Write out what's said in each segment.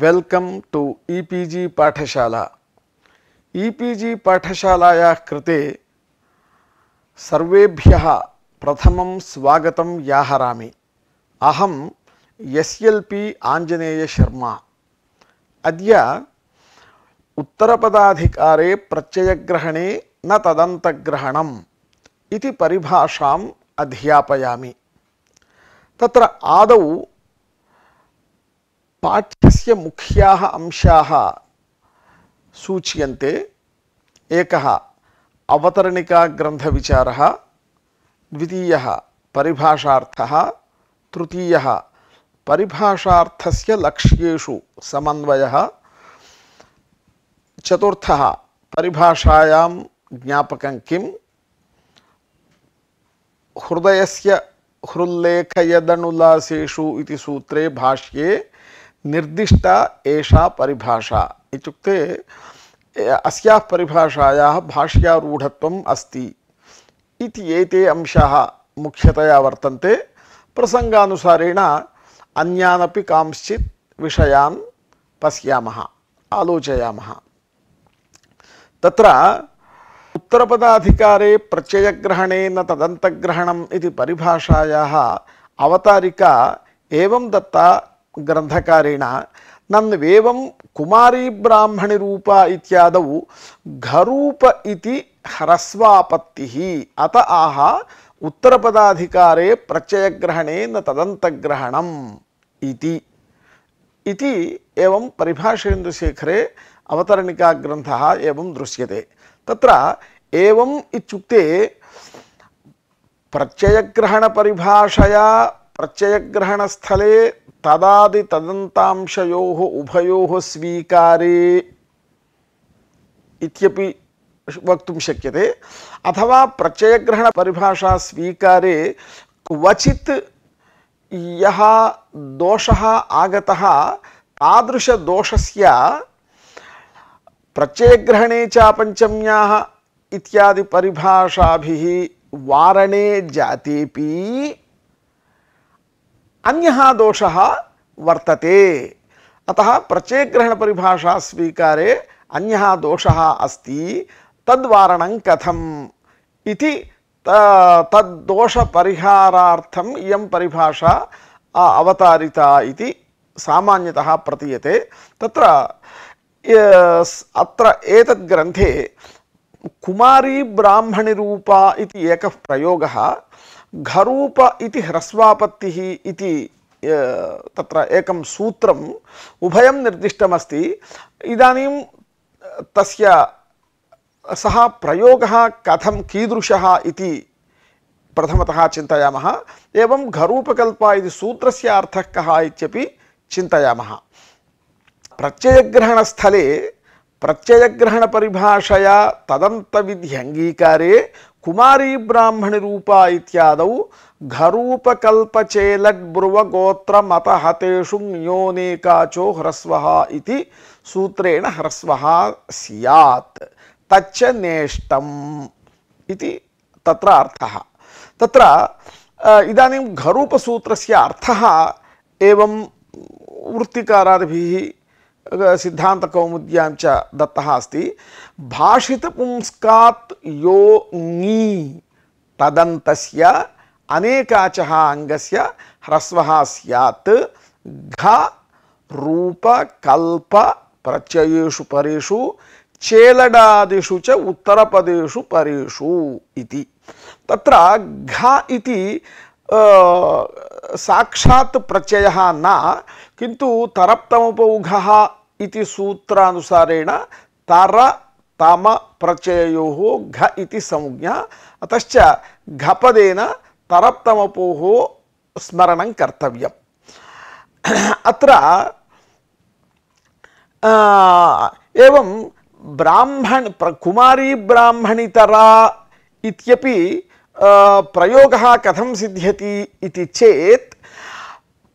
welcome to e-PG पाठशाला E P G पाठशालायाः कृते सर्वेभ्यः प्रथमं स्वागतं व्याहरामि अहं एस् एल् पि आञ्जनेयशर्मा उत्तरपदाधिकारे प्रत्ययग्रहणे न तदंतग्रहण परिभाषा परिभाषाम् अध्यापयामि तत्र आदौ पाठ्य मुख्या अंशाः सूच्य एकः विचार द्वितीयः परिभाषार्थः तृतीय पिभाषा लक्ष्यु समन्वय चतुर्थ परिभाषायां ज्ञापक किम् हृदय से इति सूत्रे भाष्ये निर्दिष्ट एषा परिभाषा इत्युक्ते अस्याः परिभाषायाः भाष्यारूढत्वम् अस्ति इति एते अंशाः मुख्यतया वर्तन्ते प्रसङ्गानुसारेण अन्यानपि कांश्चित् विषयान् पश्यामः आलोचयामः तत्र उत्तरपदाधिकारे प्रत्ययग्रहणेन तदन्तग्रहणम् इति परिभाषायाः अवतारिका एवं दत्ता ಗ್ರಂಥಕಾರಿಣ ನನ್ವೇವಂ ಕುಮಾರಿ ಬ್ರಾಹ್ಮಣಿ ರೂಪ ಇತ್ಯಾದವು ಘರೂಪ ಇತಿ ಹರಸ್ವಾಪತ್ತಿ ಅತ ಆಹ ಉತ್ತರಪದಾಧಿಕಾರೇ ಪ್ರತ್ಯಯಗ್ರಹಣೆ ನ ತದಂತಗ್ರಹಣಂ ಇತಿ इति एवं परिभाषेन्दुशेखरे अवतरणिकाग्रन्थः एवं दृश्यते तत्र एवम् इत्युक्ते प्रत्ययग्रहणपरिभाषया प्रत्ययग्रहणस्थले तदादि तदंताशो उभयो स्वीकारे इत्यपि शक्य शक्यते अथवा परिभाषा स्वीकारे क्वचित् यः दोषः आगतः तादृशदोषस्य प्रत्ययग्रहणे इत्यादि परिभाषा भी वारणे जातेपि अन्यः दोषः वर्तते अतः प्रत्ययग्रहणपरिभाषा स्वीकारे अन्यः दोषः अस्ति तद्वारणं कथम् इति तद्दोषपरिहारार्थम् इयं परिभाषा अवतारिता इति सामान्यतः प्रतीयते तत्र अत्र एतद्ग्रन्थे कुमारी ब्राह्मणिरूपा इति एकः प्रयोगः घरूप इति ह्रस्वापत्तिः इति तत्र एकं सूत्रम् उभयं निर्दिष्टमस्ति इदानीं तस्य सः प्रयोगः कथं कीदृशः इति प्रथमतः चिन्तयामः एवं घरूपकल्प इति सूत्रस्य अर्थः कः इत्यपि चिन्तयामः प्रत्ययग्रहणस्थले प्रत्ययग्रहणपरिभाषया तदन्तविध्यङ्गीकारे कुमारी ब्राह्मण रूप रूपा इत्यादौ घरूपकल्पचेलड्ब्रुवगोत्र मतहतेषु योनेकाचो ह्रस्व इति सूत्रेण ह्रस्व स्यात् तच्च नेष्टम् इति तत्र अर्थः तत्र इदानीं घरूपसूत्रस्य अर्थः एवं वृत्तिकारादिभिः सिद्धान्तकौमुद्यां च दत्तः अस्ति भाषितपुंस्कात् यो ङी तदन्तस्य अनेकाचः अङ्गस्य ह्रस्वः स्यात् घ रूपकल्प प्रत्ययेषु परेषु चेलडादिषु च उत्तरपदेषु परेषु इति तत्र घ इति साक्षात् प्रत्ययः न किन्तु तरप्तमुपौघः इति सूत्रानुसारेण तर तम प्रत्यययोः घ इति संज्ञा अतश्च घपदेन तरप्तमपोः स्मरणं कर्तव्यम् अत्र एवं ब्राह्मण कुमारी ब्राह्मणितरा इत्यपि प्रयोग कथम सिद्ध्य चेत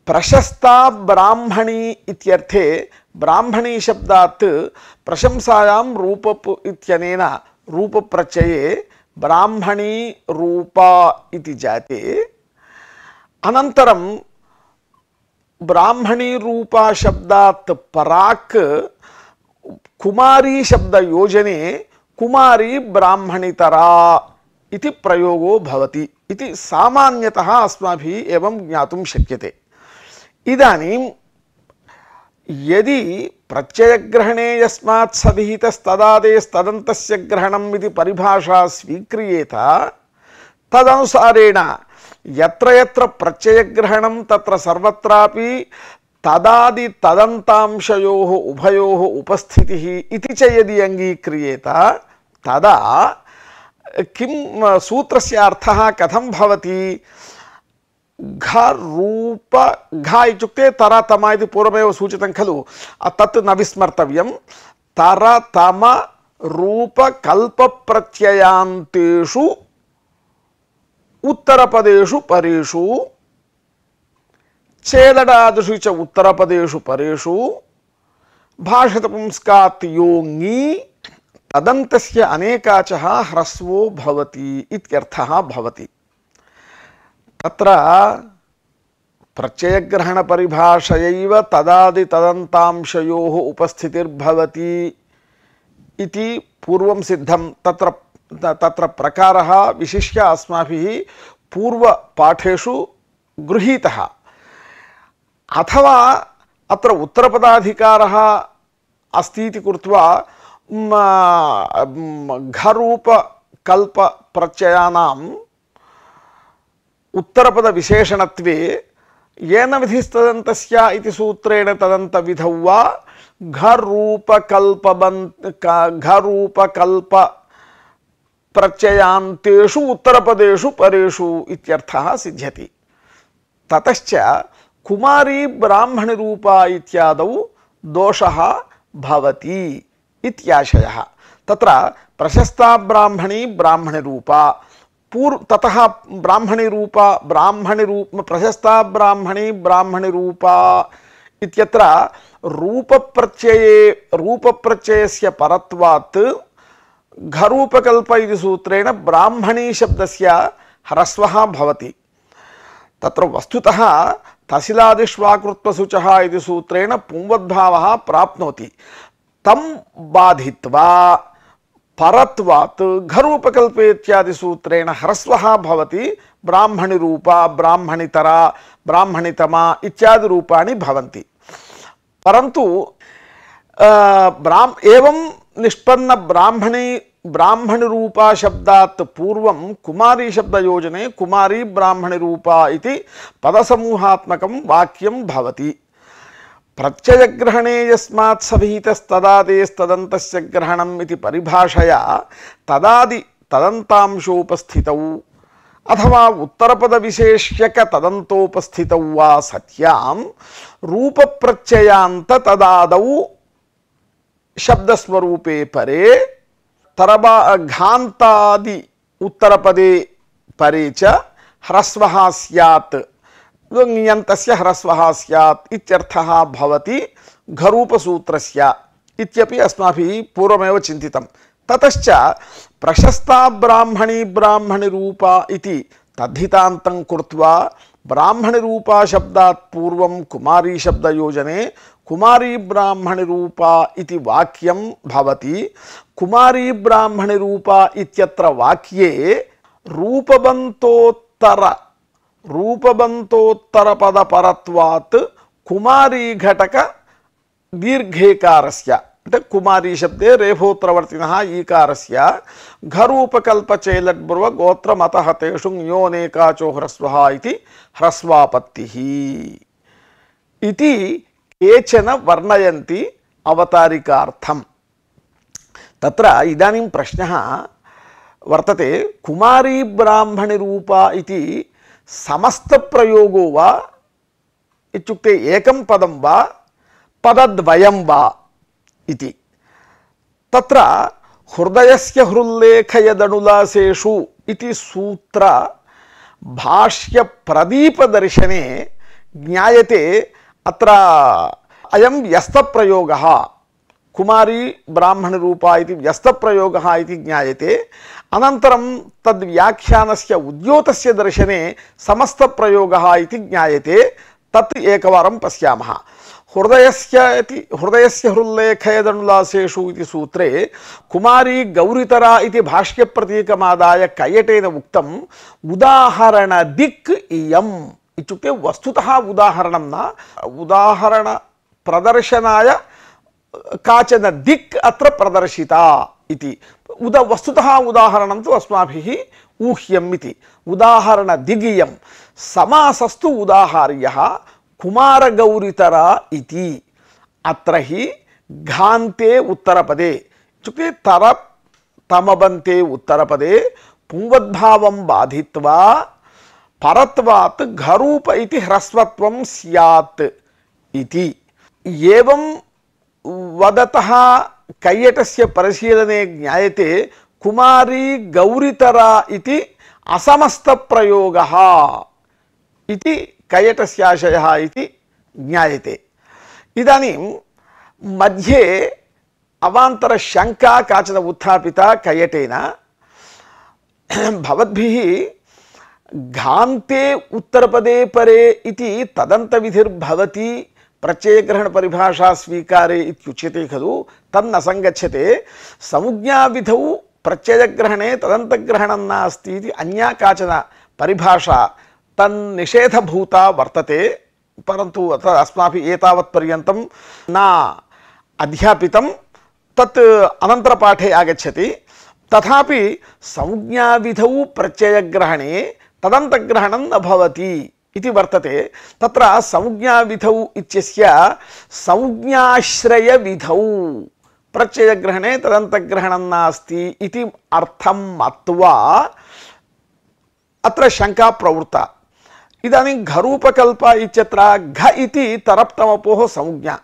प्रशस्ता ब्राह्मणी ब्राह्मणी शब्दा प्रशंसायां रूप इत्यनेन रूप प्रत्यये ब्राह्मणी रूपा इति जाते अनंतरम ब्राह्मणी रूपा शब्दात् पराक कुमारी शब्द योजने कुमारी ब्राह्मणितरा इति प्रयोगो भवति इति सामान्यतः अस्माभिः एवं ज्ञातुं शक्यते इदानीं यदि प्रत्ययग्रहणे यस्मात् सविहितस्तदादेस्तदन्तस्य ग्रहणम् इति परिभाषा स्वीक्रियेत तदनुसारेण यत्र यत्र प्रत्ययग्रहणं तत्र सर्वत्रापि तदादि तदन्तांशयोः उभयोः उपस्थितिः इति च यदि अङ्गीक्रियेत तदा కిం సూత్రస్య అర్థ కథం భవతి ఘ రూప ఘ ఇత్యుక్తే తరతమ ఇది పూర్వమేవ సూచితం ఖలు తత్ న విస్మర్తవ్యం తరతమ ప్రత్యయాంతేషు ఉత్తరపదేషు పరేషు చేదడాదిషు ఉత్తరపదేషు పరేషు భాషత పుంస్కాత్ యోంగి तदंत अनेकाचः ह्रस्वो भवति इत्यर्थः भवति तत्र तदादि तदन्तांशयोः उपस्थितिर्भवती पूर्व पूर्वं सिद्धं तत्र तत्र प्रकारः विशिष्य अस्माभिः पूर्वपाठेषु गृहीतः अथवा अत्र उत्तरपदाधिकारः अस्तीति कृत्वा उत्तरपद उत्तरपदविशेषणत्वे येन विधिस्तदन्तस्य इति सूत्रेण तदन्तविधौ वा घरूपकल्पबन्त घरूपकल्पप्रत्ययान्तेषु उत्तरपदेषु परेषु इत्यर्थः सिद्ध्यति ततश्च कुमारी ब्राह्मणी रूपा इत्यादौ दोषः भवति इत्याशय तत्र प्रशस्ता ब्राह्मणी ब्राह्मणी रूपा पूर्व ततः ब्राह्मणी रूपा ब्राह्मणी रूप प्रशस्ता ब्राह्मणी ब्राह्मणी रूपा इत्यत्र रूप रूपप्रत्यये रूपप्रत्ययस्य परत्वात् घरूपकल्प इति सूत्रेण ब्राह्मणी शब्दस्य ह्रस्वः भवति तत्र वस्तुतः तसिलादिष्वाकृत्वशुचः इति सूत्रेण पुंवद्भावः प्राप्नोति तम बाधित्वा परत्वात् घर उपकल्पे इत्यादि सूत्रेण ह्रस्वः भवति ब्राह्मणि रूपा ब्राह्मणितरा ब्राह्मणितमा इत्यादि रूपाणि भवन्ति परन्तु ब्राह्म एवं निष्पन्न ब्राह्मणी ब्राह्मण रूपा शब्दात् पूर्वं कुमारी शब्द योजने कुमारी रूपा इति पदसमूहात्मकं वाक्यं भवति प्रत्ययग्रहणे यस्मात् सभीतस्तदादेस्तदन्तस्य ग्रहणम् इति परिभाषया तदादि तदन्तांशोपस्थितौ अथवा उत्तरपदविशेष्यकतदन्तोपस्थितौ वा सत्यां रूपप्रत्ययान्ततदादौ शब्दस्वरूपे परे तरबा घान्तादि उत्तरपदे परे च ह्रस्वः स्यात् ङियन्तस्य ह्रस्व स्यात् इत्यर्थः भवति घरूपसूत्रस्य इत्यपि अस्माभिः पूर्वमेव चिन्तितं ततश्च प्रशस्ता ब्राह्मणी ब्राह्मणी इति तद्धितान्तं कृत्वा ब्राह्मणिरूपा शब्दात् पूर्वं कुमारी ब्राह्मणिरूपा इति वाक्यं भवति कुमारी ब्राह्मणिरूपा इत्यत्र वाक्ये रूपबन्तोत्तर रूपबंतोत्तरपदपरवात् कुमारी घटक दीर्घेकार से अटे कुमारी शब्दे रेफोत्रवर्तिन ईकार से घरूपकल्पचैलट्ब्रुव गोत्रमतहतेषु योनेकाचो ह्रस्वती ह्रस्वापत्ति केचन वर्णयती अवतारिकार्थम तत्र इदानीं प्रश्नः वर्तते कुमारी ब्राह्मणी रूपा इति సమస్త ప్రయోగో వా ఇచ్చుక్తే ఏకం పదం వా పదద్వయం వా ఇది తత్ర హృదయస్య హృల్లేఖయదనులాసేషు ఇది సూత్ర భాష్య ప్రదీప దర్శనే జ్ఞాయతే అత్ర అయం వ్యస్త ప్రయోగ కుమారీ బ్రాహ్మణ రూపా ఇది వ్యస్త ప్రయోగ ఇది జ్ఞాయతే अनन्तरं तद्व्याख्यानस्य उद्योत दर्शने समस्त प्रयोग ज्ञायते तत् एकवारं हृदय हृदयस्य इति हृदयस्य हृल्लेखयदनुलासेषु इति सूत्रे कुमारी गौरितरा इति भाष्यप्रतीकमादाय कयटेन उक्तम् उदाहरणदिक् इयम् इत्युक्ते वस्तुतः उदाहरणं न उदाहरणप्रदर्शनाय काचन दिक् अत्र प्रदर्शिता ఉద వస్తుత ఉదాహరణంతో అస్మాభి ఊహ్యం ఇది ఉదాహరణ దిగియం సమాసస్తు ఉదాహార్య కుమారగౌరితర ఇది అత్ర ఘాంతే ఉత్తరపదే ఇచ్చుకే తర తమబంతే ఉత్తరపదే పుంవద్భావం బాధిత్వా పరత్వాత్ ఘరూప ఇది హ్రస్వత్వం సత్ ఇది ఏం వదత కయ్యటస్య పరిశీలనే జ్ఞాయతే కుమారి గౌరితరా ఇది అసమస్త ప్రయోగ ఇది కయటస్యాశయ ఇది జ్ఞాయతే ఇదానీం మధ్యే అవాంతర శంక కాచన ఉత్థాపిత కయటేన భవద్భి ఘాంతే ఉత్తరపదే పరే ఇది తదంత విధిర్భవతి ప్రత్యయగ్రహణ పరిభాషా స్వీకారే ఇత్యుచ్యతే ఖలు तन्न सङ्गच्छते समुज्ञाविधौ प्रत्ययग्रहणे तदंतग्रहण नास्ति अन्या काचन पिभाषा तषेधभूता वर्तते परन्तु अत्र न अध्यापितं तत् आगछति तथा तथापि संज्ञाविधौ प्रत्ययग्रहणे तदंतग्रहण नवती भवति इति वर्तते तत्र संज्ञाविधौ इत्यस्य प्रत्ययग्रहणे तदन्तग्रहणं नास्ति इति अर्थं मत्वा अत्र शङ्का प्रवृत्ता इदानीं घरूपकल्प इत्यत्र घ इति तरप्तमपोः संज्ञा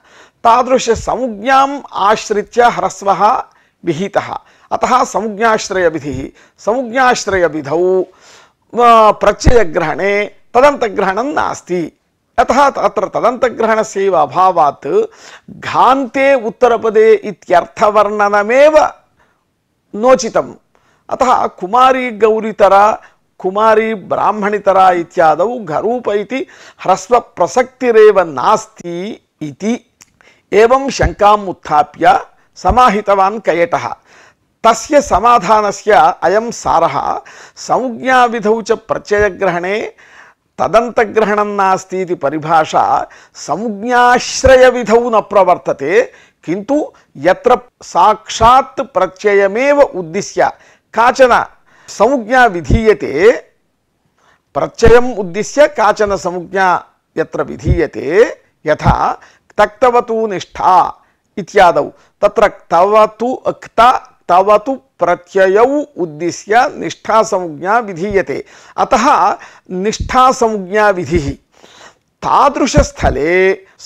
तादृशसंज्ञाम् आश्रित्य ह्रस्वः विहितः अतः संज्ञाश्रयविधिः संज्ञाश्रयविधौ प्रत्ययग्रहणे तदन्तग्रहणं नास्ति अतः तत्र तदन्तग्रहणस्यैव अभावात् घान्ते उत्तरपदे इत्यर्थवर्णनमेव नोचितम् अतः कुमारी गौरितरा ಕುಮಾರಿ ಬ್ರಾಹ್ಮಣಿತರ ಇತ್ಯಾದವು ಘರೂಪ ಇತಿ ಹ್ರಸ್ವ ಪ್ರಸಕ್ತಿರೇವ ನಾಸ್ತಿ ಇತಿ ಏವಂ ಶಂಕಾಂ ಉತ್ಥಾಪ್ಯ ಸಮಾಹಿತವಾನ್ ಕಯಟಃ ತಸ್ಯ ಸಮಾಧಾನಸ್ಯ ಅಯಂ ಸಾರಃ ಸಂಜ್ಞಾವಿಧೌ ಚ ಪ್ರತ್ಯಯಗ್ರಹಣೆ तदंतग्रहण नास्ती इति संज्ञाश्रय संज्ञाश्रयविधौ न प्रवर्तते किंतु यत्र साक्षात् प्रत्ययमेव उद्दिश्य काचन संज्ञा विधीयते प्रत्ययम् उद्दिश्य काचन संज्ञा यत्र विधीयते यथा तक्तवतु निष्ठा इत्यादौ तत्र तवतु अक्ता तवतु प्रत्यय उद्दिश्य निष्ठा संज्ञा विधीये अतः निष्ठा संज्ञा विधि तादृशस्थले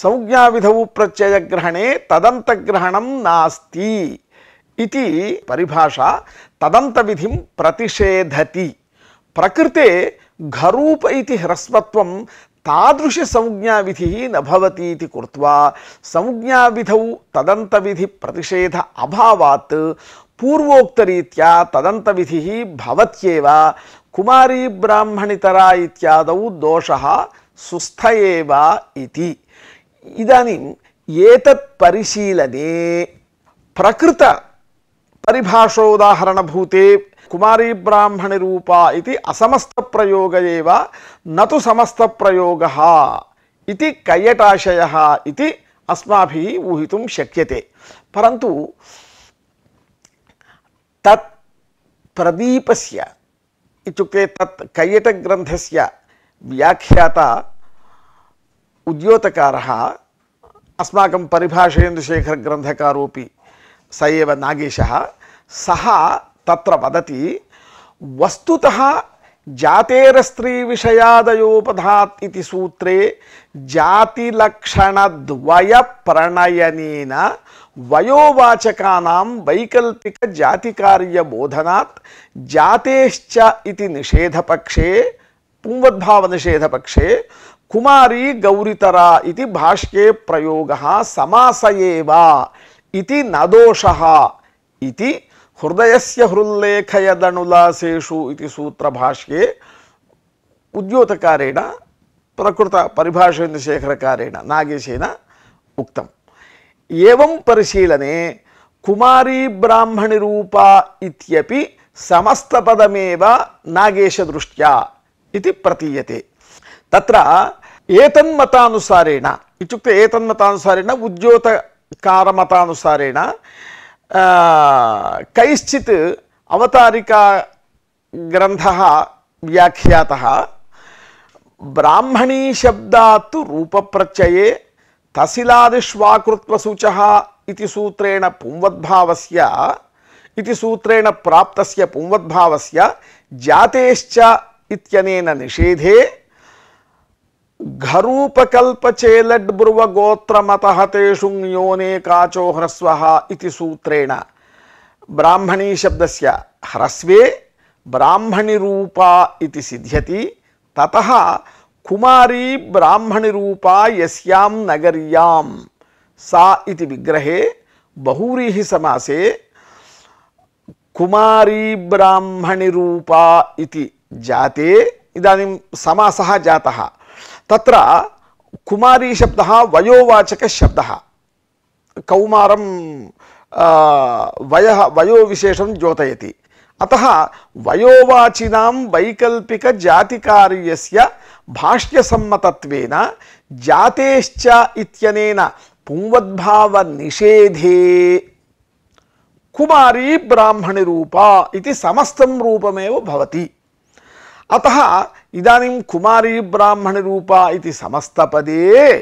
संज्ञाविधौ प्रत्ययग्रहणे तदन्तग्रहणं नास्ति इति परिभाषा तदन्तविधिं प्रतिषेधति प्रकृते घरूप इति ह्रस्वत्वं तादृशसंज्ञाविधिः न भवति इति कृत्वा संज्ञाविधौ तदन्तविधिप्रतिषेध अभावात् ಪೂರ್ವೋಕ್ತರೀತ್ಯ ತದಂತ ವಿಧಿ ಭವತ್ಯೇವ ಕುಮಾರಿ ಬ್ರಾಹ್ಮಣಿತರ ಇತ್ಯಾದೌ ದೋಷಃ ಸುಸ್ಥಯೇವ ಇತಿ ಇದಾನಿಂ ಏತತ್ ಪರಿಶೀಲನೆ ಪ್ರಕೃತ ಪರಿಭಾಷೋದಾಹರಣಭೂತೆ ಕುಮಾರಿ ಬ್ರಾಹ್ಮಣಿ ರೂಪ ಇತಿ ಅಸಮಸ್ತ ಪ್ರಯೋಗ ಏವ ನತು ಸಮಸ್ತ ಪ್ರಯೋಗ ಇತಿ ಕಯ್ಯಟಾಶಯ ಇತಿ ಅಸ್ಮಾಭಿಃ ಊಹಿತುಂ ಶಕ್ಯತೆ ಪರಂತು तत् प्रदीपस्य इत्युक्ते तत् कैयटग्रन्थस्य व्याख्याता उद्योतकारः अस्माकं परिभाषेन्दुशेखरग्रन्थकारोऽपि स एव नागेशः सः तत्र वदति वस्तुतः जातेरस्त्रीविषयादयोपधात् इति सूत्रे जातिलक्षणद्वयप्रणयनेन वयोवाचकानां वैकल्पिकजातिकार्यबोधनात् जातेश्च इति निषेधपक्षे पुंवद्भावनिषेधपक्षे कुमारी गौरीतरा इति भाष्ये प्रयोगः समास इति न दोषः इति हृदयस्य हृल्लेखयदणुलासेषु इति सूत्रभाष्ये उद्योतकारेण प्रकृतपरिभाषेन्दुशेखरकारेण नागेशेन उक्तम् ಏವಂ ಪರಿಶೀಲನೆ ಕುಮಾರಿ ಬ್ರಾಹ್ಮಣಿ ರೂಪ ಇತ್ಯಪಿ ಸಮಸ್ತ ಪದಮೇವ ನಾಗೇಶ ದೃಷ್ಟ್ಯ ಇತಿ ಪ್ರತೀಯತೆ ತತ್ರ ಏತನ್ಮತಾನುಸಾರೇಣ ಇತ್ಯುಕ್ತೆ ಏತನ್ಮತಾನುಸಾರೇಣ ಉದ್ಯೋತಕಾರ ಮತಾನುಸಾರೇಣ ಕೈಶ್ಚಿತ್ ಅವತಾರಿಕಾ ಗ್ರಂಥ ವ್ಯಾಖ್ಯಾತ ಬ್ರಾಹ್ಮಣೀ ಶಬ್ದಾತ್ ರೂಪ ಪ್ರತ್ಯಯೇ तसिलादिष्वाकृत्वसूच इति सूत्रेण पुंवद्भावस्य इति सूत्रेण प्राप्तस्य पुंवद्भावस्य जातेश्च इत्यनेन निषेधे घरूपकल्पचेलड्ब्रुवगोत्रमतः तेषु योने काचो ह्रस्वः इति सूत्रेण ब्राह्मणी शब्दस्य ह्रस्वे ब्राह्मणिरूपा इति सिध्यति ततः कुमारी ब्राह्मणी रूपा यस्याम नगर्याम सा इति विग्रहे बहुव्रीहि समासे कुमारी ब्राह्मणी रूपा इति जाते इदानीं समासः जातः तत्र कुमारी शब्दः वयोवाचकशब्दः कौमारं वयः वयोविशेषं द्योतयति अतः वयोवाचिनां वैकल्पिकजातिकार्यस्य भाष्यसम्मतत्वेन जातेश्च इत्यनेन पुंवद्भाव निषेधे कुमारी ब्राह्मणी रूपा इति समस्तं रूपमेव भवति अतः इदानीं कुमारी ब्राह्मणी रूपा इति समस्त पदे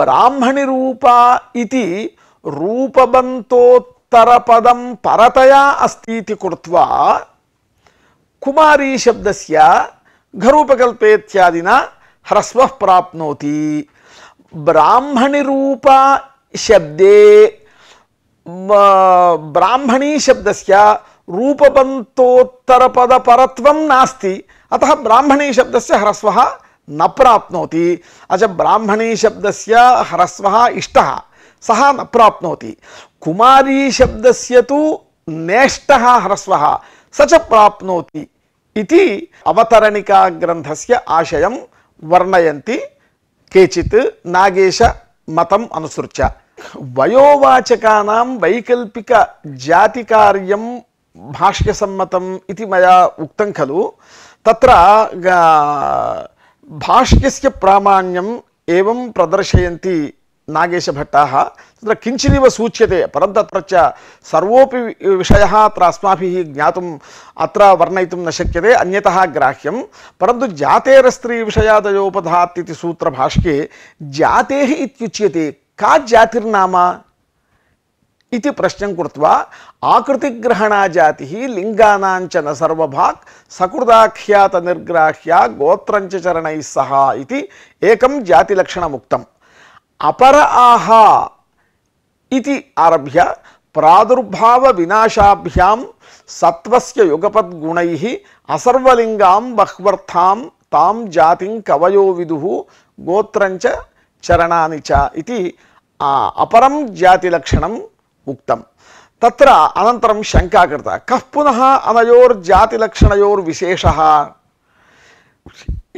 ब्राह्मणी रूपा इति रूपबंतोत्तर पदं परतया अस्ति इति कृत्वा कुमारी शब्दस्य घरूपकल्पेत्यादिना ह्रस्व प्राप्नोति ब्राह्मणी रूप शब्दे ब्राह्मणी शब्दस्य रूपबन्तोत्तरपदपरत्वं नास्ति अतः ब्राह्मणी शब्दस्य ह्रस्व न प्राप्नोति अच ब्राह्मणी शब्दस्य ह्रस्वः इष्टः सः न प्राप्नोति कुमारी शब्दस्य तु नेष्टः ह्रस्वः स च प्राप्नोति ఇది అవతరణికా గ్రంథస్ ఆశయం వర్ణయంతి కేచిత్ నాగేశ మతం అనుసృత్య వయోవాచకానాం వైకల్పిక జాతి కార్యం భాష్య సమ్మతం ఇది మయా ఉక్తం ఖలు తత్ర భాష్యస్య ప్రామాణ్యం ఏవం ప్రదర్శయంతి नागेशभट्टाः तत्र किञ्चिदिव सूच्यते पर तत्र विषय सर्वोऽपि विषयः अत्र अस्माभिः ज्ञातुम् अत्र वर्णयितुं न शक्यते अन्यतः ग्राह्यं परन्तु जातेरस्त्रीविषयादयोपधात् इति सूत्रभाष्ये जातेः इत्युच्यते का जातिर्नाम प्रश्न कृत्वा आकृतिग्रहणा जाति लिङ्गानाञ्च न सर्वभाक् सकृदाख्यातनिर्ग्राह्या गोत्रञ्च चरणैः सह इति एकं जातिलक्षणमुक्तम् अपर आह आरभ्य प्रादुर्भावविनाशाभ्या सत्वस्य युगपद्गुण असर्वलिंगा बह्वर्थां तां जाति कवयो विदु गोत्रंच चरणा इति अपरम जातिलक्षण उक्त तत्र अनंतरम शंका करता कह पुनः अनयोर जाति लक्षण योर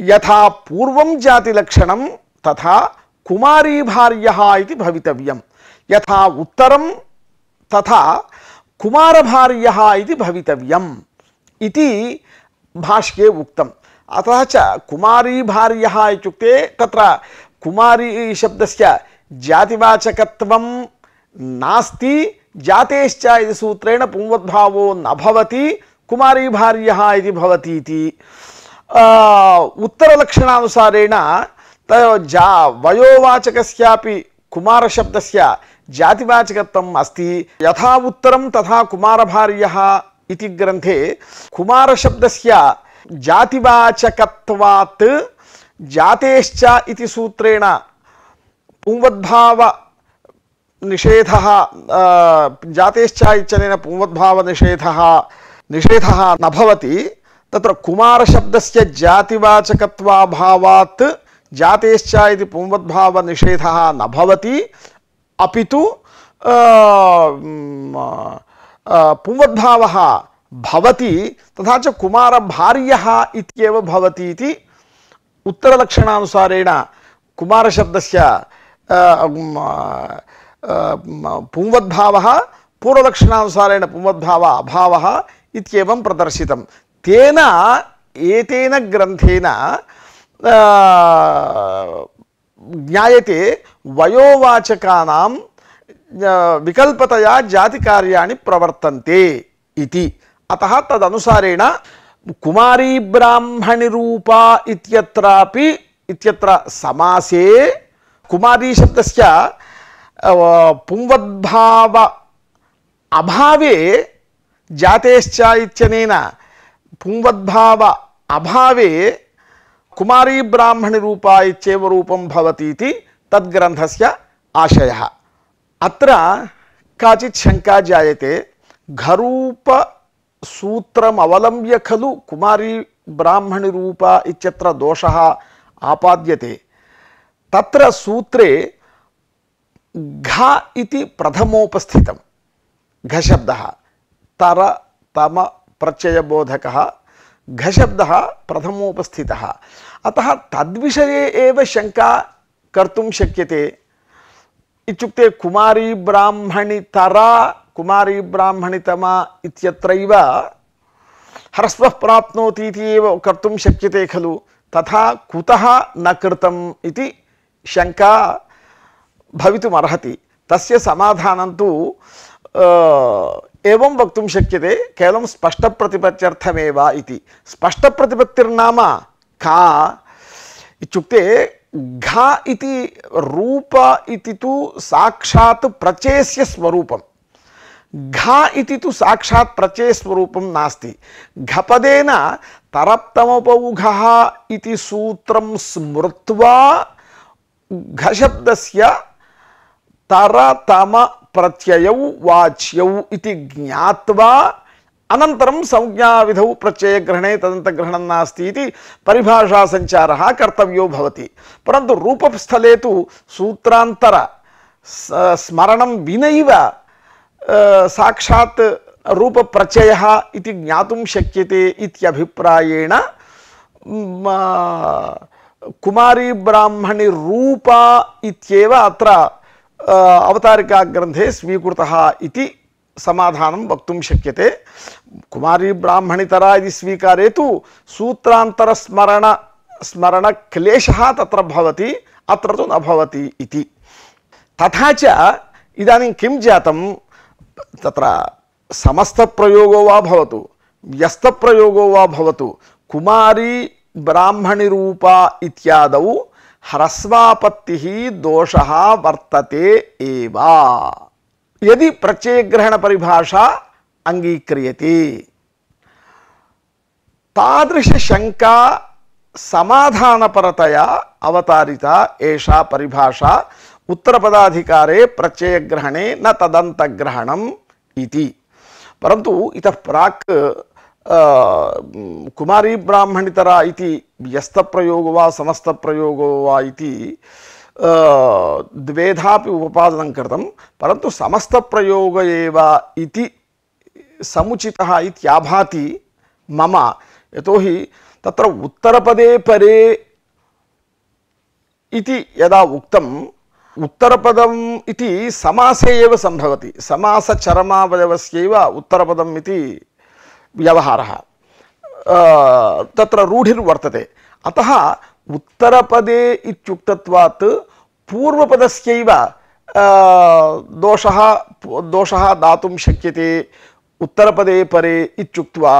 यथा पूर्वम जाति लक्षणम तथा कुमारी भार्यः इति यथा उत्तर तथा कुमार इति भवितव्यम् इति भाष्ये उक्तम् अतः च कुमारी भार्यः तत्र कुमारी शब्दस्य जातिवाचकत्वं नास्ति जातेश्च इति सूत्रेण पुंवद्भावो न भवति कुमारी भार्यः इति भवति इति उत्तरलक्षणानुसारेण तयोजा शब्द से जातिवाचक अस्त यथा उत्तरम तथा कुमार कुमारभार्यः इति ग्रन्थे कुमारशब्दस्य जातिवाचकत्वात् जातेश्च इति सूत्रेण पुंवद्भाव निषेध जातेश्च पुंवद्भाव निषेध निषेध न भवति तत्र कुमारशब्दस्य जातिवाचकत्वाभावात् जातेश्च इति पुंवद्भावनिषेधः न भवति अपि तु पुंवद्भावः भवति तथा च कुमारभार्यः इत्येव भवति इति उत्तरलक्षणानुसारेण कुमारशब्दस्य पुंवद्भावः पूर्वलक्षणानुसारेण पुंवद्भाव अभावः इत्येवं प्रदर्शितं तेन एतेन ग्रन्थेन ज्ञाते वयोवाचका विकलतया जाति कार्याणि प्रवर्तन्ते इति अतः तदनुसारेण कुमारी ब्राह्मणी रूपा इत्यत्रापि इत्यत्र समासे कुमारी शब्दस्य पुंवद्भाव अभावे जातेश्च इत्यनेन पुंवद्भाव अभावे कुमारी ब्राह्मणी रूपा इच्छेव रूपं भवति इति तद्ग्रन्थस्य आशयः अत्र काचित् शंका जायते घरूप घरूपसूत्रम् अवलंब्य खलु कुमारी रूपा इत्यत्र दोषः आपाद्यते तत्र सूत्रे घ इति प्रथमोपस्थितम् घशब्दः तर तम प्रत्ययबोधकः घशब्दः प्रथमोपस्थितः अतः तद्विषये एव शङ्का कर्तुं शक्यते इत्युक्ते कुमारी ब्राह्मणितरा कुमारी ब्राह्मणितमा इत्यत्रैव ह्रस्वः प्राप्नोति इति एव कर्तुं शक्यते खलु तथा कुतः न कृतम् इति शङ्का भवितुमर्हति तस्य समाधानं तु एवं वक्तुं शक्यते केवलं स्पष्टप्रतिपत्त्यर्थमेव इति स्पष्टप्रतिपत्तिर्नाम का इत्युक्ते घा इति रूप इति तु साक्षात् प्रचेस्यस्वरूपम् घा इति तु साक्षात् प्रचयस्वरूपं नास्ति घपदेन तरप्तमपौघः इति सूत्रं स्मृत्वा घशब्दस्य तरतमप्रत्ययौ वाच्यौ इति ज्ञात्वा प्रत्यय ग्रहणे तदंत ग्रहण नास्ती इति परिभाषासञ्चारः कर्तव्यो भवति परन्तु रूपस्थले तु सूत्रान्तर स्मरणं विनैव साक्षात् रूपप्रत्ययः इति ज्ञातुं शक्यते इत्यभिप्रायेण कुमारीब्राह्मणिरूपा इत्येव अत्र ग्रंथे स्वीकृतः इति సమాధానం వక్తుం శక్యతే కుమారీ బ్రాహ్మణితరా ఇది స్వీకారే తు సూత్రాంతర స్మరణ స్మరణ క్లేశ తత్ర భవతి అత్ర నభవతి ఇది తథా చ ఇదానీం కిం జాతం తత్ర ప్రయోగో వాతు వ్యస్త ప్రయోగో వాతు భవతు బ్రాహ్మణి బ్రాహ్మణిరూపా ఇత్యాదౌ హ్రస్వాపత్తి దోష వర్తతే ఏవా यदि प्रत्ययग्रहणपरिभाषा अङ्गीक्रियते तादृशशङ्का समाधानपरतया अवतारिता एषा परिभाषा उत्तरपदाधिकारे प्रत्ययग्रहणे न तदन्तग्रहणम् इति परन्तु इतः प्राक् कुमारी इति व्यस्तप्रयोगो वा समस्तप्रयोगो वा इति द्वेधापि उपादनं कृतं परन्तु समस्तप्रयोग एव इति समुचितः इत्याभाति मम यतोहि तत्र उत्तरपदे परे इति यदा उक्तम् उत्तरपदम् इति समासे एव सम्भवति समासचरमावयवस्यैव उत्तरपदम् इति व्यवहारः तत्र रूढिर्वर्तते अतः उत्तरपदे इत्युक्तत्वात् पूर्वपदस्यैव दोषः दोषः दातुं शक्यते उत्तरपदे परे इत्युक्त्वा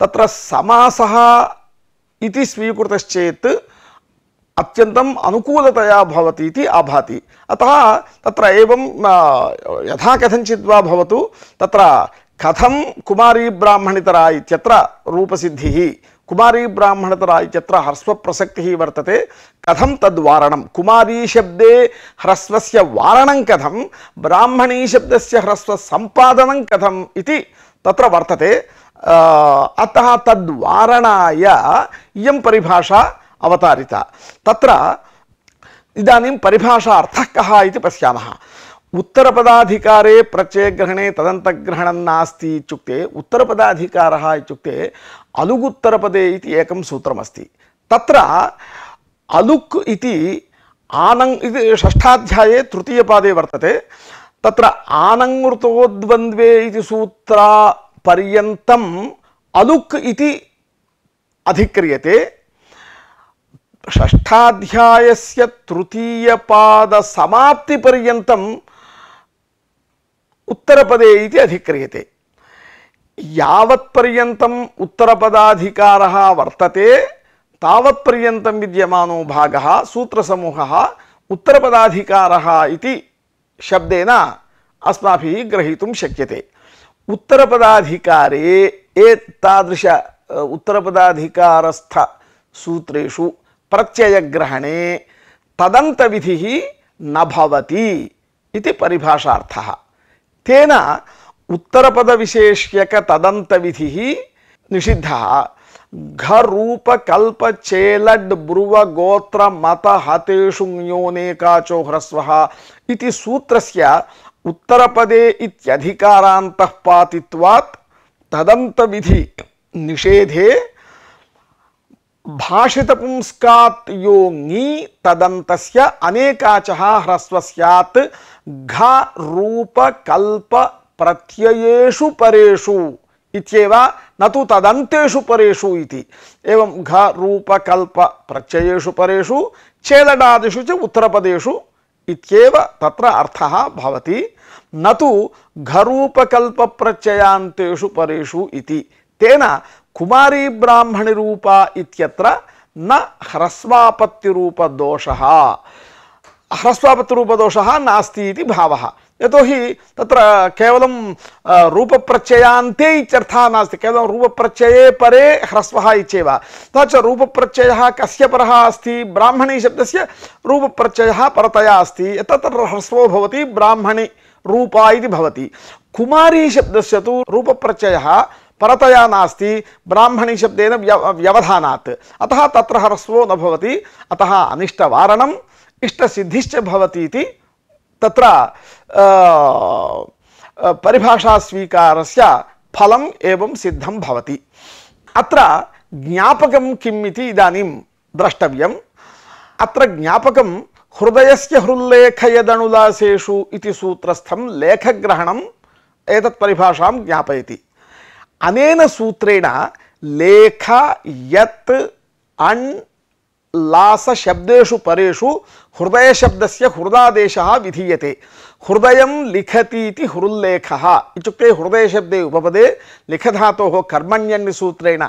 तत्र समासः अनुकूलतया आभाति अतः तत्र एवं यथा कथञ्चित् वा भवतु कुमारी ब्राह्मणितरा इत्यत्र कुमारी ब्राह्मण ब्राह्मणतरा इत्यत्र ह्रस्वप्रसक्तिः वर्तते कथं तद्वारणं वारण कथम ब्राह्मणी शब्द से ह्रस्व संपादन कथम तत्र वर्तते अतः तद्वारणा इं परिभाषा अवतारिता त्र इदानीं परिभाषा अर्थः कः उत्तरपदाधिकारे प्रत्यय ग्रहणे तदंतग्रहणं नास्ति उत्तरपदाधिकारः इत्युक्ते अलुगुत्तरपदे एक एकं सूत्रमस्ति तत्र अलुक् इति आनङ् इति षष्ठाध्याये तृतीयपादे वर्तते तत्र आनङ्ऋतोद्वन्द्वे इति सूत्रापर्यन्तम् अलुक् इति अधिक्रियते षष्ठाध्यायस्य उत्तरपदे इति अधिक्रियते यावत्पर्यन्तम् उत्तरपदाधिकारः वर्तते तावत्पर्यन्तं विद्यमानो भागः सूत्रसमूहः उत्तरपदाधिकारः इति शब्देन अस्माभिः ग्रहीतुं शक्यते उत्तरपदाधिकारे एतादृश उत्तरपदाधिकारस्थसूत्रेषु प्रत्ययग्रहणे तदन्तविधिः न भवति इति परिभाषार्थः तेन विशेष्यक उत्तरपदविशेष्यक तदन्तविधिः निषिद्धः घरूपकल्पचेलड्ब्रुवगोत्रमतहतेषु ञोनेकाचो ह्रस्वः इति सूत्रस्य उत्तरपदे इत्यधिकारान्तः पातित्वात् तदंत विधि निषेधे भाषित भाषितपुंस्कात् यो नी तदंतस्य अनेकाचः ह्रस्व स्यात् घ रूप कल्प प्रत्ययेषु परेषु इत्येव न तु तदन्तेषु परेषु इति एवं घ परेषु चेलडादिषु च उत्तरपदेषु इत्येव तत्र अर्थः भवति न तु घरूपकल्पप्रत्ययान्तेषु परेषु इति तेन कुमारीब्राह्मणिरूपा इत्यत्र न ह्रस्वापत्तिरूपदोषः ह्रस्वापत्तिरूपदोषः नास्ति इति भावः यतोहि तत्र केवलं रूपप्रत्ययान्ते इत्यर्थः नास्ति केवलं रूपप्रत्यये परे ह्रस्वः इत्येव तथा च रूपप्रत्ययः कस्य परः अस्ति ब्राह्मणी शब्दस्य रूपप्रत्ययः परतया अस्ति यतः तत्र ह्रस्वो भवति ब्राह्मणी रूपा इति भवति कुमारी शब्दस्य तु रूपप्रत्ययः परतया नास्ति ब्राह्मणी शब्देन व्यव व्यवधानात् अतः तत्र ह्रस्वो न भवति अतः अनिष्टवारणम् इष्टसिद्धिश्च भवति इति तत्र परिभाषास्वीकारस्य फलम् एवं सिद्धं भवति अत्र ज्ञापकं किम् इति इदानीं द्रष्टव्यम् अत्र ज्ञापकं हृदयस्य हृल्लेखयदणुदासेषु इति सूत्रस्थं लेखग्रहणम् एतत् परिभाषां ज्ञापयति अनेन सूत्रेण लेख यत् अण् लास शब्देशु परेशु लासशब्देषु परेषु हृदयशब्दस्य हृदादेशः विधीयते हृदयं लिखति हृल्लेख हृल्लेखः हृदय शब्दे उपपदे कर्मण्यन सूत्रेण लिखधातोः कर्मण्यन्यसूत्रेण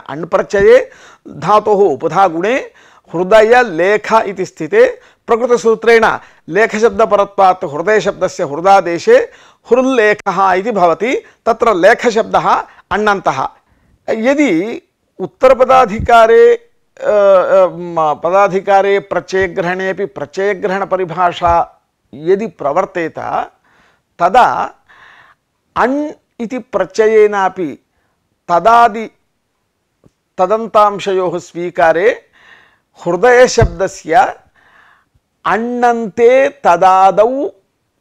उपधा गुणे हृदय लेख इति स्थिते प्रकृतसूत्रेण लेखशब्दपरत्वात् हृदयशब्दस्य हृदादेशे हृल्लेखः इति भवति तत्र लेखशब्दः अण्णन्तः यदि उत्तरपदाधिकारे पदाधिकारे ग्रहणे प्रत्ययग्रहणे ग्रहण परिभाषा यदि प्रवर्तेत तदा अण् इति प्रत्ययेनापि तदादि तदन्तांशयोः स्वीकारे हृदय शब्द हृदयशब्दस्य अण्णन्ते तदादौ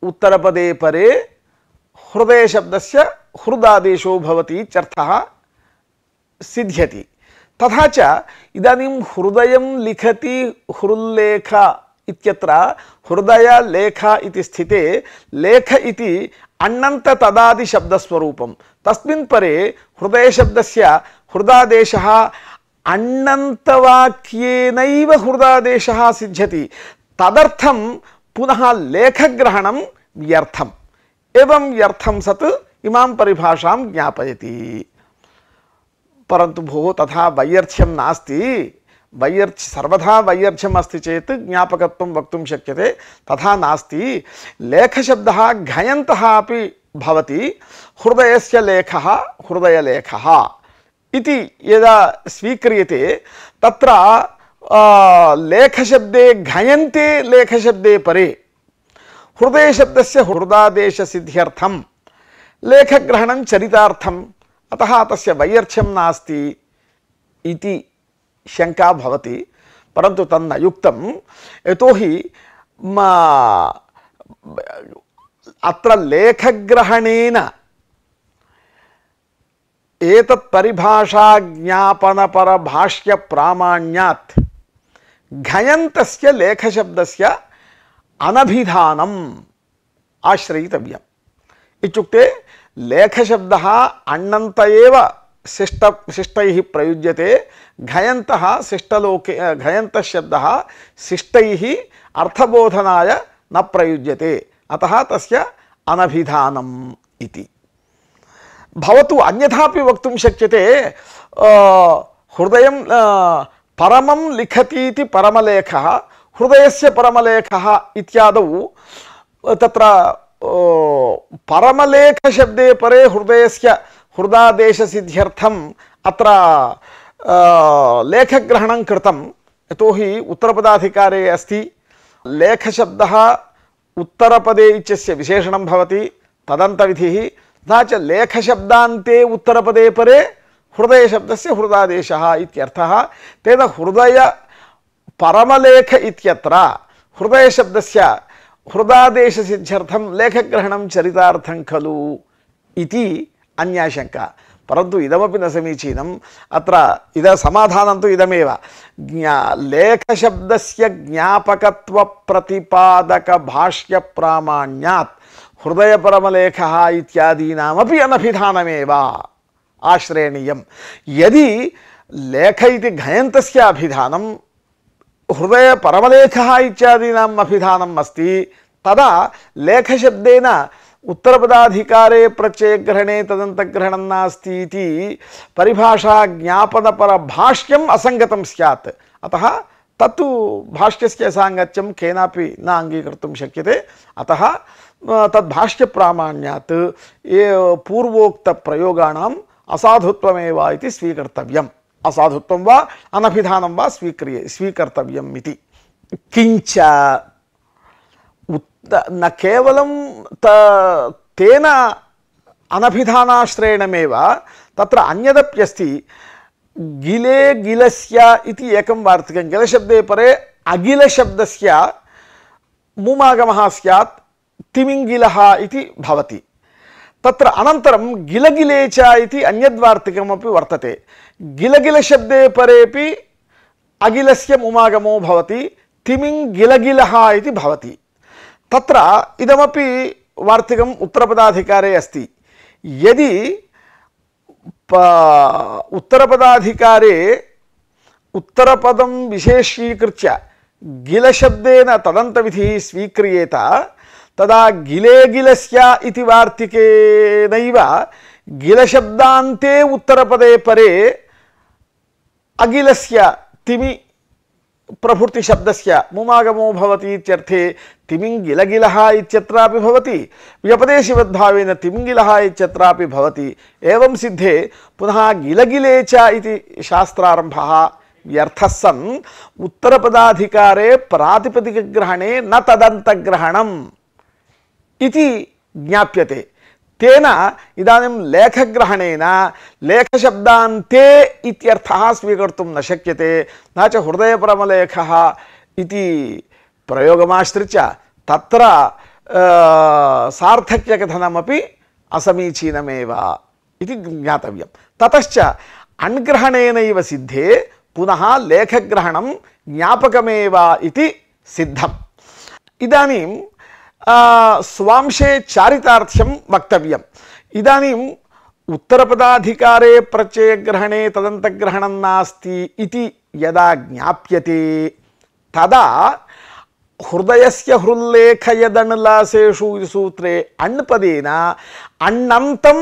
उत्तरपदे परे हृदय शब्द से हृदादेशो भवति इत्यर्थः सिद्ध्यति తథా చ ఇదానీం హృదయం లిఖతి హృల్లేఖ ఇత్యత్ర హృదయ లేఖ ఇది స్థితే లేఖ ఇది అన్నంత తదాది శబ్దస్వరూపం తస్మిన్ పరే హృదయ శబ్దస్య హృదాదేశ అన్నంతవాక్యేనైవ హృదాదేశ సిద్ధ్యతి తదర్థం పునః లేఖగ్రహణం వ్యర్థం ఏం వ్యర్థం సత్ ఇమాం పరిభాషాం జ్ఞాపయతి परंतु भो तथा वैयर्थ्यम नास्ति वैयर्थ सर्वथा वैयर्थ्यम् अस्ति चेत् ज्ञापकत्वं वक्तुं शक्यते तथा नास्ति लेखशब्दः घयन्तः अपि भवति हृदयस्य लेखः हृदयलेखः इति यदा स्वीक्रियते तत्र लेखशब्दे घयन्ते लेखशब्दे परे हृदयशब्दस्य हृदादेशसिद्ध्यर्थं लेखग्रहणं चरितार्थं అత తస్య వైయర్థ్యం నాస్తి ఇది శంకా భవతి పరంతు తన్న యుక్తం యతోహి మా అత్ర లేఖగ్రహణేన ఏతత్ పరిభాషా జ్ఞాపనపర భాష్య ప్రామాణ్యాత్ ఘయంతస్య లేఖశబ్దస్య అనభిధానం ఆశ్రయితవ్యం ఇచ్చుక్తే लेखशब्दः अण्णन्त एव शिष्ट शिष्टैः प्रयुज्यते घयन्तः शिष्टलोके घयन्तः शिष्टैः अर्थबोधनाय न प्रयुज्यते अतः तस्य अनभिधानम् इति भवतु अन्यथापि वक्तुं शक्यते हृदयं परमं लिखति इति परमलेखः हृदयस्य परमलेखः इत्यादौ तत्र परमलेखशब्दे परे हृदय हृदयस्य हृदादेशसिद्ध्यर्थम् अत्र लेखग्रहणं कृतं यतोहि उत्तरपदाधिकारे अस्ति लेखशब्दः उत्तरपदे इत्यस्य विशेषणं भवति तदन्तविधिः तथा च लेखशब्दान्ते उत्तरपदे परे हृदय हृदयशब्दस्य हृदादेशः इत्यर्थः तेन हृदय परमलेख इत्यत्र हृदय हृदयशब्दस्य హృదాదేశసిద్ధ్యర్థం లేఖగ్రహణం చరితార్థం ఖలు ఇది అన్యాశంక పరంతు ఇదమపి న సమీచీనం అత్ర ఇద సమాధానం తు ఇదమేవ జ్ఞా లేఖశబ్దస్య జ్ఞాపకత్వ ప్రతిపాదక భాష్య ప్రామాణ్యాత్ హృదయపరమలేఖ ఇత్యాదీనామపి అనభిధానమేవ ఆశ్రేణీయం యది లేఖ ఇది ఘయంతస్య అభిధానం हृदय परमलेख इत्यादीनाम् अभिधानम् तदा लेखशब्देन उत्तरपदाधिकारे प्रत्ययग्रहणे तदन्तग्रहणं नास्ति इति परिभाषा भाष्यम असंगत स्यात् अतः भाष्य से साङ्गत्यं के न अंगीकर्त शक्य अतः तद्भाष्यप्रामाण्यात् ये पूर्वोक्तप्रयोगाणाम् असाधुत्वमेव स्वीकर्तव्यम् असाधुत्व वा अनभिधानं वा स्वीक्रिय न केवलं त तेन अनभिधानाश्रयणमेव तत्र अन्यदप्यस्ति गिले गिलस्य इति एकं वार्तिकं गिलशब्दे परे अगिलशब्दस्य मुमागमः स्यात् तिमिङ्गिलः इति भवति गिलगिले च इति अन्यद्वार्तिकमपि वर्तते गिलगिलशब्दे परेपि अगिलस्य मुमागमो भवति तिमिङ्गिलगिलः इति भवति तत्र इदमपि वार्तिकम् उत्तरपदाधिकारे अस्ति यदि उत्तरपदाधिकारे उत्तरपदं विशेषीकृत्य गिलशब्देन तदन्तविधिः स्वीक्रियेत तदा गिले गिलस्य इति वार्तिकेनैव गिलशब्दान्ते उत्तरपदे परे अखिलस्य तिमि प्रफुर्तिशब्दस्य मुमागमो भवति इत्यर्थे तिमिङ्गिलगिलः इत्यत्रापि भवति व्यपदेशिवद्भावेन तिमिङ्गिलः सिद्धे पुनः गिलगिले च इति शास्त्रारम्भः सन् उत्तरपदाधिकारे प्रातिपदिकग्रहणे न तदन्तग्रहणम् इति ज्ञाप्यते तेन इदानीं लेखग्रहणेन लेखशब्दान्ते इत्यर्थः स्वीकर्तुं न शक्यते न च हृदयपरमलेखः इति प्रयोगमाश्रित्य तत्र सार्थक्यकथनमपि असमीचीनमेव इति ज्ञातव्यं ततश्च अण्ग्रहणेनैव सिद्धे पुनः लेखग्रहणं ज्ञापकमेव इति सिद्धम् इदानीं स्वांशे चारितार्थ्यं वक्तव्यम् इदानीम् उत्तरपदाधिकारे प्रचयग्रहणे तदन्तग्रहणं नास्ति इति यदा ज्ञाप्यते तदा हृदयस्य हृल्लेख सूत्रे अण्पदेन अण्णन्तं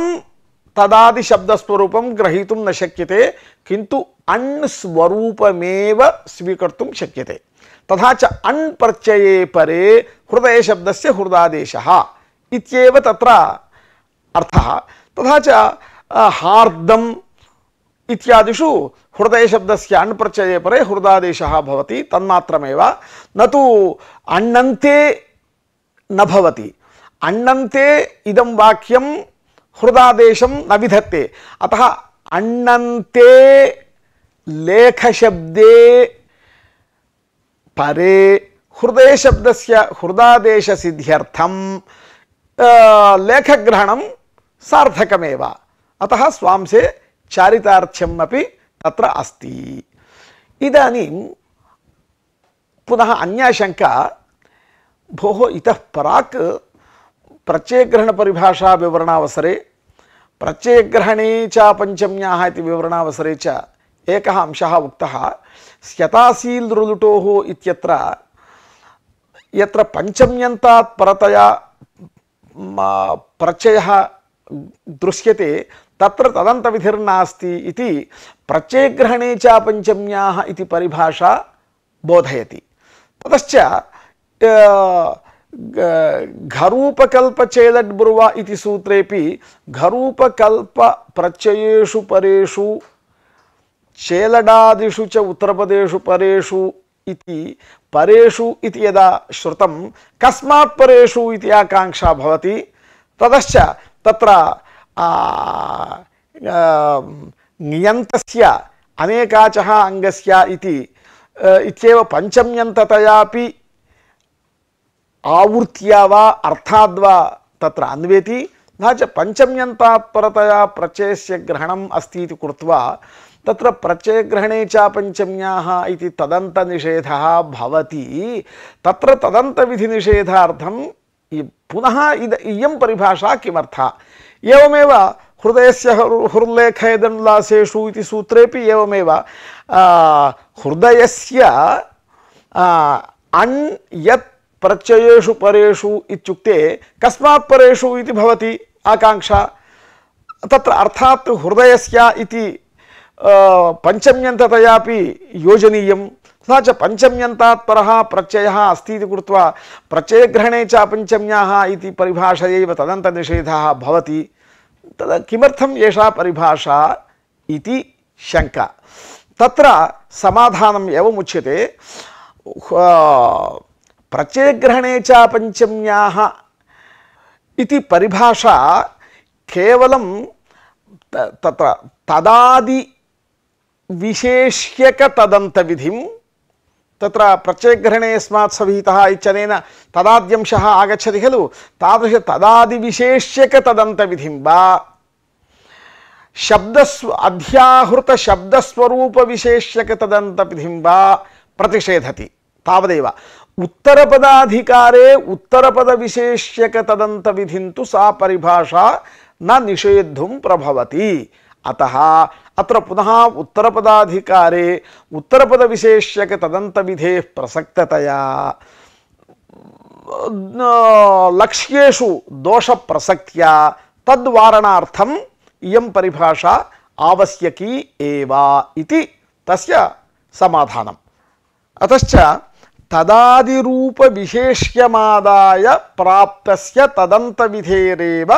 तदादिशब्दस्वरूपं ग्रहीतुं न शक्यते किन्तु अण् स्वरूपमेव स्वीकर्तुं शक्यते तथा च अण् प्रत्यये परे हृदयशब्दस्य हृदादेशः इत्येव तत्र अर्थः तथा च हार्दम् इत्यादिषु हृदयशब्दस्य अण् प्रत्यये परे हृदादेशः भवति तन्मात्रमेव न तु अण्णन्ते न भवति अण्णन्ते इदं वाक्यं हृदादेशं न विधत्ते अतः अण्णन्ते लेखशब्दे परे हृदय हृदयशब्दस्य हृदादेशसिद्ध्यर्थं लेखग्रहणं सार्थकमेव अतः स्वांसे चारितार्थ्यम् अपि तत्र अस्ति इदानीं पुनः अन्या इत भोः प्रत्ययग्रहण परिभाषा प्रत्ययग्रहणपरिभाषाविवरणावसरे प्रत्ययग्रहणे च पंचम्या इति विवरणावसरे च अंश उक्ता उक्तः शताशीलृलुटोः इत्यत्र यत्र पञ्चम्यन्तात् परतया प्रत्ययः दृश्यते तत्र तदन्तविधिर्नास्ति इति प्रत्ययग्रहणे च पञ्चम्याः इति परिभाषा बोधयति ततश्च घरूपकल्पचेदड्ब्रुव इति सूत्रेपि घरूपकल्पप्रत्ययेषु परेषु शेलडादिषु च उत्तरपदेषु परेषु इति परेषु इति यदा श्रुतं कस्मात् परेषु इति आकाङ्क्षा भवति ततश्च तत्र ञन्तस्य अनेकाचः अङ्गस्य इति इत्येव पञ्चम्यन्ततयापि आवृत्या वा अर्थाद्वा तत्र अन्वेति न च पञ्चम्यन्तात् प्रचयस्य ग्रहणम् अस्ति इति कृत्वा तत्र प्रत्ययग्रहणे च पञ्चम्याः इति तदन्तनिषेधः भवति तत्र तदन्तविधिनिषेधार्थं पुनः इद इयं परिभाषा किमर्था एवमेव हृदयस्य हृल्लेख यदनुल्लासेषु इति सूत्रेपि एवमेव हृदयस्य अण् यत् प्रत्ययेषु परेषु इत्युक्ते कस्मात् परेषु इति भवति आकाङ्क्षा तत्र अर्थात् हृदयस्य इति पञ्चम्यन्ततयापि योजनीयं तथा च पञ्चम्यन्तात् परः प्रत्ययः कृत्वा प्रत्ययग्रहणे च पञ्चम्याः इति परिभाषयैव तदन्तनिषेधः भवति तद् एषा परिभाषा इति शङ्का तत्र समाधानम् प्रत्ययग्रहणे च पञ्चम्याः इति परिभाषा केवलं तत्र तदादि विशेष्यकतदन्तविधिं तत्र प्रत्ययग्रहणे यस्मात् सविहितः इत्यनेन तदाद्यंशः आगच्छति खलु तादृश तदादिविशेष्यकतदन्तविधिं वा शब्दस्व अध्याहृतशब्दस्वरूपविशेष्यकतदन्तविधिं वा प्रतिषेधति तावदेव उत्तरपदाधिकारे उत्तरपदविशेष्यकतदन्तविधिं तु सा परिभाषा न निषेद्धुं प्रभवति अतः अत्र पुनः उत्तरपदाधिकारे उत्तरपद विशेष्यक तदंत विधे प्रसक्ततया लक्ष्येषु दोष प्रसक्त्या तद्वारणार्थम् इयं परिभाषा आवश्यकी एव इति तस्य समाधानम् अतश्च तदादिरूपविशेष्यमादाय प्राप्तस्य तदन्तविधेरेव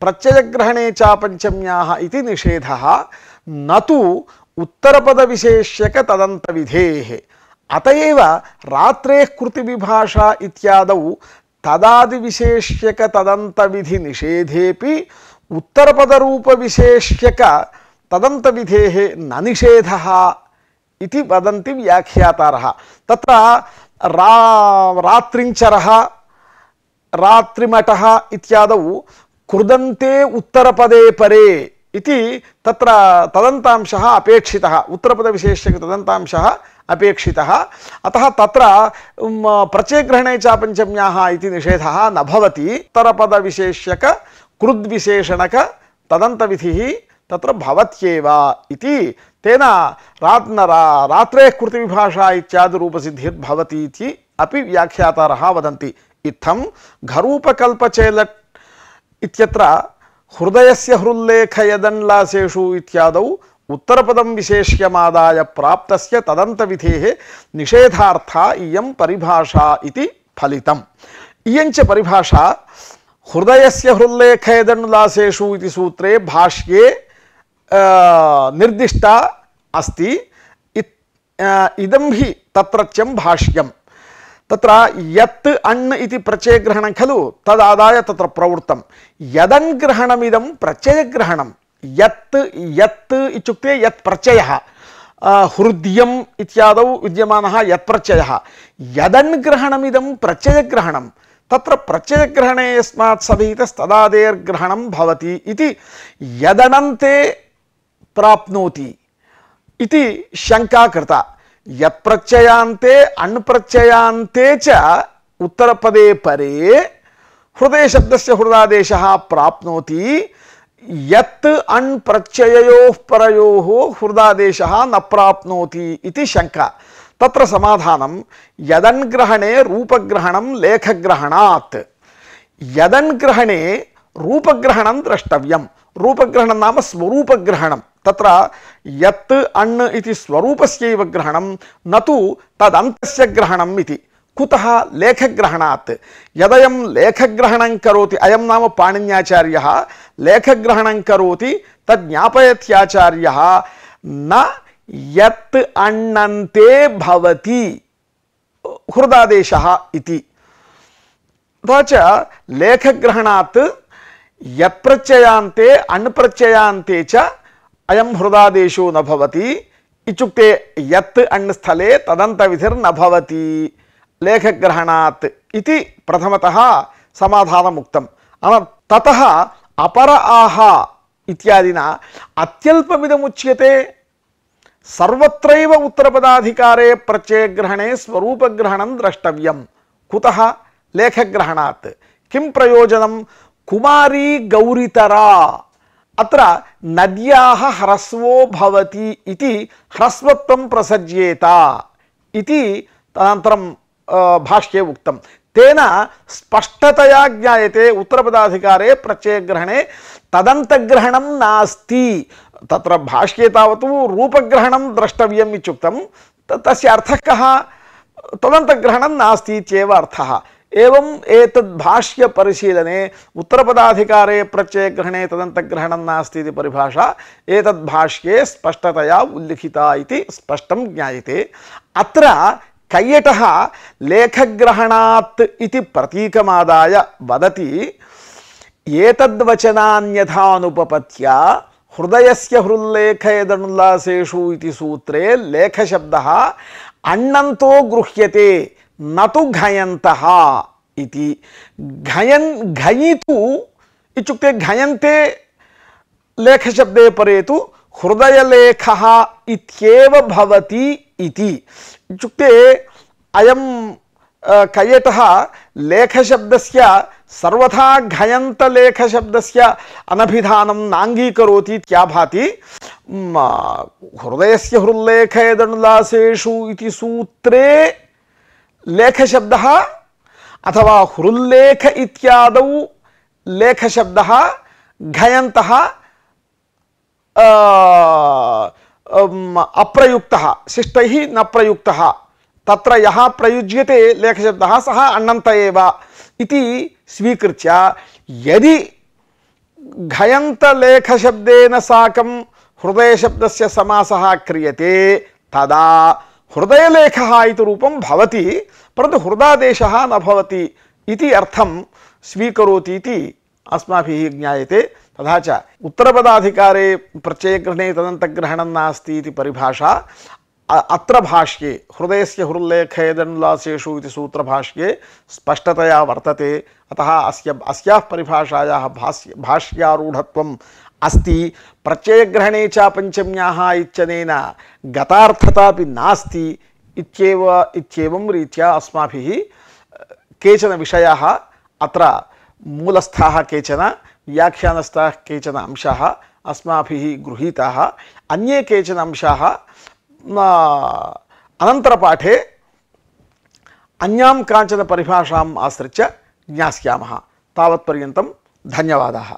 प्रत्ययग्रहणे चापञ्चम्याः इति निषेधः न तु उत्तरपदविशेष्यकतदन्तविधेः अत एव रात्रेः कृतिविभाषा इत्यादौ तदादिविशेष्यकतदन्तविधिनिषेधेऽपि उत्तरपदरूपविशेष्यकतदन्तविधेः न निषेधः इति वदन्ति व्याख्यातारः तत्र रा रात्रिञ्चरः रात्रिमठः इत्यादौ कुर्दन्ते उत्तरपदे परे इति तत्र तदन्तांशः अपेक्षितः उत्तरपदविशेष्य तदन्तांशः अपेक्षितः अतः तत्र प्रत्ययग्रहणे च पञ्चम्याः इति निषेधः न भवति उत्तरपदविशेष्यक कृद्विशेषणक तदन्तविधिः तत्र भवत्येव इति तेन रात् रात्रेः कृतिविभाषा रूपसिद्धिर्भवति इति अपि व्याख्यातारः वदन्ति इत्थं घरूपकल्पचेलट् इत्यत्र हृदयस्य हृल्लेख यदन्लासेषु इत्यादौ उत्तरपदं विशेष्यमादाय प्राप्तस्य तदन्तविधेः निषेधार्था इयं परिभाषा इति फलितम् इयञ्च परिभाषा हृदयस्य हृल्लेख यदन्लासेषु इति सूत्रे भाष्ये निर्दिष्टा अस्ति इदं हि तत्रत्यं भाष्यम् तत्र यत् अण् इति प्रत्ययग्रहणं खलु तदादाय तत्र प्रवृत्तं यदन् ग्रहणमिदं प्रत्ययग्रहणं यत् यत् इत्युक्ते यत् प्रत्ययः हृद्यम् इत्यादौ विद्यमानः यत् प्रत्ययः यदन् ग्रहणमिदं तत्र प्रत्ययग्रहणे यस्मात् सभिहितस्तदादेर्ग्रहणं भवति इति यदनन्ते प्राप्नोति इति शङ्का कृता యత్ ప్రత్యయాంతే అణ్ ప్రత్యయాంతే చ ఉత్తరపదే పరే హృదయ శబ్దస్య హృదాదేశ ప్రాప్నోతి యత్ అణ్ ప్రత్యయో పరయో హృదాదేశ న ప్రాప్నోతి ఇది శంక తత్ర సమాధానం యదన్ గ్రహణే రూపగ్రహణం లేఖగ్రహణాత్ యదన్ గ్రహణే రూపగ్రహణం ద్రష్టవ్యం రూపగ్రహణం నామ స్వరూపగ్రహణం तत्र यत् अण् इति स्वरूपस्यैव ग्रहणं न तु तदन्तस्य ग्रहणम् इति कुतः लेखग्रहणात् यदयं लेखग्रहणं करोति अयं नाम पाणिन्याचार्यः लेखग्रहणं करोति तद् ज्ञापयत्याचार्यः न यत् अण्णन्ते भवति हृदादेशः इति तथा च लेखग्रहणात् यत्प्रत्ययान्ते अण्प्रत्ययान्ते च అయం హృదాదేశు నభవతి ఇచ్చుక్తే యత్ అండ్ స్థలే తదంత విధిర్నభవతి లేఖగ్రహణాత్ ఇది ప్రథమత సమాధానముక్తం అన తత అపర ఆహ ఇత్యాదిన అత్యల్పమిదముచ్యతే సర్వత్రైవ ఉత్తరపదాధికారే ప్రత్యయగ్రహణే స్వరూపగ్రహణం ద్రష్టవ్యం కుత లేఖగ్రహణాత్ కిం ప్రయోజనం కుమారీ గౌరితరా अत्र नद्याः ह्रस्वो भवति इति ह्रस्वत्वं प्रसज्येत इति अनन्तरं भाष्ये उक्तं तेन स्पष्टतया ज्ञायते उत्तरपदाधिकारे प्रत्ययग्रहणे तदन्तग्रहणं नास्ति तत्र भाष्ये तावत् रूपग्रहणं द्रष्टव्यम् इत्युक्तं तस्य अर्थः कः तदन्तग्रहणं नास्ति इत्येव अर्थः एवम् एतद्भाष्यपरिशीलने उत्तरपदाधिकारे प्रत्ययग्रहणे तदन्तग्रहणं नास्ति इति परिभाषा एतद्भाष्ये स्पष्टतया उल्लिखिता इति स्पष्टं ज्ञायते अत्र कैयटः लेखग्रहणात् इति प्रतीकमादाय वदति एतद्वचनान्यथानुपपत्या हृदयस्य हृल्लेख इति सूत्रे लेखशब्दः अण्णन्तो गृह्यते न तो इति घयन घयितु इत्युक्ते घयन्ते लेखशब्दे परे तु हृदयलेखः इत्येव भवति इति इत्युक्ते अयं कयटः लेखशब्दस्य सर्वथा घयन्तलेखशब्दस्य अनभिधानं नाङ्गीकरोति इत्याभाति हृदयस्य हृल्लेख यदनुलासेषु इति सूत्रे लेखशब्दः अथवा हृल्लेख इत्यादौ लेखशब्दः घयन्तः अप्रयुक्तः शिष्टैः न प्रयुक्तः तत्र यः प्रयुज्यते लेखशब्दः सः अण्णन्त एव इति स्वीकृत्य यदि घयन्तलेखशब्देन साकं हृदयशब्दस्य समासः क्रियते तदा हृदयलेखः इति रूपं भवति परन्तु हृदादेशः न भवति इति तथा च उत्तरपदाधिकारे प्रत्ययग्रहणे तदन्तग्रहणं नास्ती परिभाषा अत्र भाष्ये हृदय से दण्डुलासेषु सूत्र भाष्ये स्पष्टतया वर्तते अतः अस्य अस्या परिभाषाया भाष्य भाष्यारूढ़ अस्ति ప్రత్యయగ్రహణే చ పంచమ్యాः ఇచ్చనేన గతార్థతాపి నాస్తి ఇత్యేవ ఇత్యేవం రీత్యా అస్మాభిः కేచన విషయాः అత్ర మూలస్థాः కేచన వ్యాఖ్యానస్థాः కేచన అంశాः అస్మాభిः గృహీతాः అన్యే కేచన అంశాः అనంతరపాఠే అన్యాం కాంచన పరిభాషాం ఆశ్రిత్య జ్ఞాస్యామः తావత్పర్యంతం ధన్యవాదాः